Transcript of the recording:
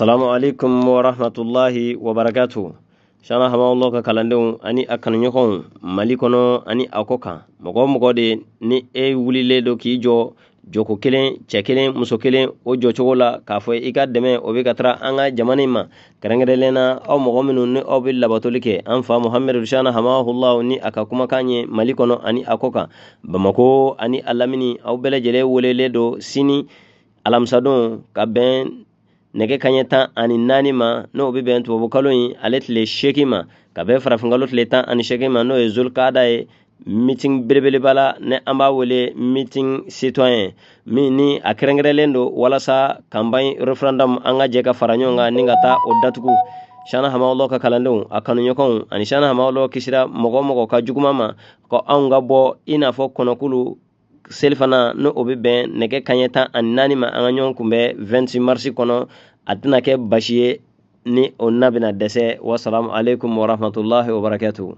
assalamu alaikum warahmatullahi wabarakatu shana hamawolo ka kalandenw ani a kanuɲɔgɔnw mali kɔnɔ ani a kɔ kan mɔgɔ mɔgɔ de ni e wulilen do k'i jɔ joko kelen cɛ kelen muso kelen o jɔcogo la k'a fɔ i ka dɛmɛ o be ka tara an ka jamana ma kɛrɛnkɛrɛnlen na aw mɔgɔ minnu ni aw be labatoli kɛ an fa muhamɛdu shana hamahullahu ni a ka kumakan ye mali kɔnɔ ani a kɔ kan bamako ani a lamini aw bɛɛ lajɛlen welelen do sini alamisadon ka bɛn nɛgɛ kaɲɛ tan ani nani ma n'o bɛ bɛn tubabukalo in ale tile seegin ma ka bɛn farafinkalo tile tan ani seegin ma n'o ye zulukada ye mitin belebeleba la ni an b'a wele mitin citoyen min ni a kɛrɛnkɛrɛnlen don walasa kanban referendum an ka jɛ ka fara ɲɔgɔn kan ni ka taa o datugu shana hamawlaw ka kalandenw a kanuɲɔgɔnw ani shana hamawlaw kisira mɔgɔ mɔgɔ ka juguma ma ko anw ka bɔ i n'a fɔ kɔnɔkulu seli fana ni o be bɛn nɛgɛ kanɲɛ tan ani naani ma an ka ɲɔgɔn bɛ 26 marisi kɔnɔ a tɛna kɛ basi ye ni o na bena dɛsɛ wasalamu aleykum warahmatulahi wabarakɛtuhu